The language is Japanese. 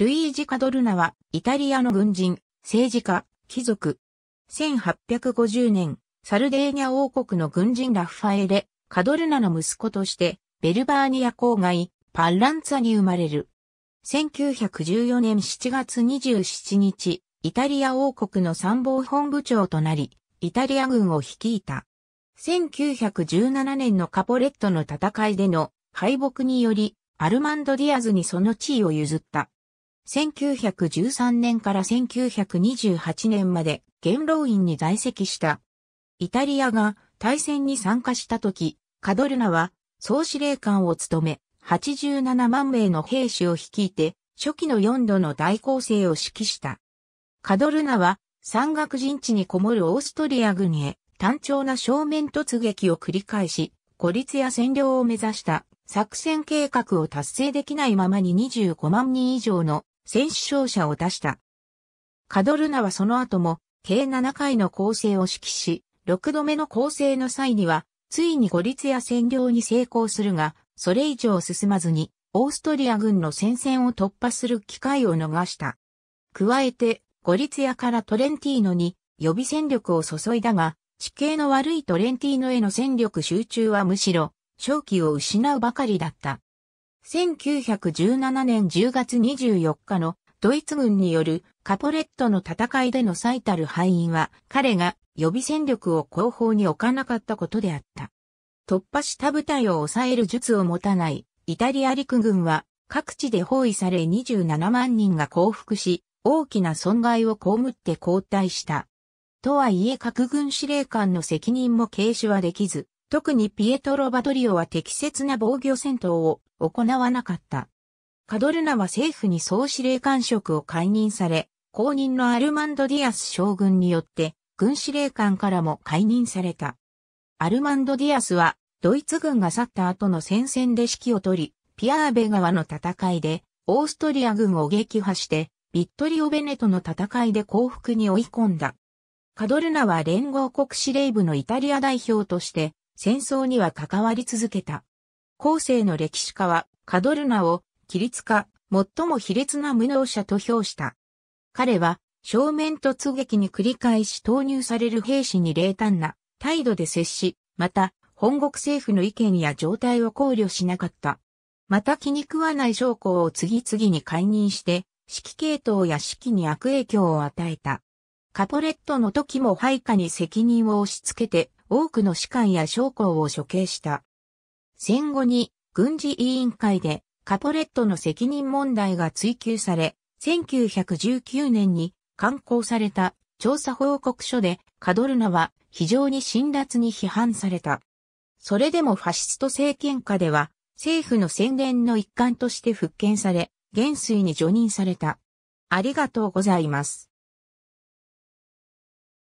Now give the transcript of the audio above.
ルイージ・カドルナは、イタリアの軍人、政治家、貴族。1850年、サルデーニャ王国の軍人ラファエレ・カドルナの息子として、ベルバーニア郊外、パンランツァに生まれる。1914年7月27日、イタリア王国の参謀本部長となり、イタリア軍を率いた。1917年のカポレットの戦いでの敗北により、アルマンド・ディアズにその地位を譲った。1913年から1928年まで元老院に在籍した。イタリアが大戦に参加した時、カドルナは総司令官を務め、87万名の兵士を率いて、初期の4度の大攻勢を指揮した。カドルナは山岳陣地にこもるオーストリア軍へ単調な正面突撃を繰り返し、孤立や占領を目指した作戦計画を達成できないままに25万人以上の戦死傷者を出した。カドルナはその後も、計7回の攻勢を指揮し、6度目の攻勢の際には、ついにゴリツや占領に成功するが、それ以上進まずに、オーストリア軍の戦線を突破する機会を逃した。加えて、ゴリツヤからトレンティーノに予備戦力を注いだが、地形の悪いトレンティーノへの戦力集中はむしろ、正気を失うばかりだった。1917年10月24日のドイツ軍によるカポレットの戦いでの最たる敗因は彼が予備戦力を後方に置かなかったことであった。突破した部隊を抑える術を持たないイタリア陸軍は各地で包囲され27万人が降伏し大きな損害を被って後退した。とはいえ各軍司令官の責任も軽視はできず、特にピエトロ・バトリオは適切な防御戦闘を行わなかった。カドルナは政府に総司令官職を解任され、後任のアルマンド・ディアス将軍によって軍司令官からも解任された。アルマンド・ディアスはドイツ軍が去った後の戦線で指揮を取り、ピアーベ川の戦いでオーストリア軍を撃破して、ビットリオ・ベネトの戦いで降伏に追い込んだ。カドルナは連合国司令部のイタリア代表として戦争には関わり続けた。後世の歴史家は、カドルナを、規律家、最も卑劣な無能者と評した。彼は、正面突撃に繰り返し投入される兵士に冷淡な態度で接し、また、本国政府の意見や状態を考慮しなかった。また気に食わない将校を次々に解任して、指揮系統や指揮に悪影響を与えた。カポレットの時も配下に責任を押し付けて、多くの士官や将校を処刑した。戦後に軍事委員会でカポレットの責任問題が追及され、1919年に刊行された調査報告書でカドルナは非常に辛辣に批判された。それでもファシスト政権下では政府の宣伝の一環として復権され、元帥に除任された。ありがとうございます。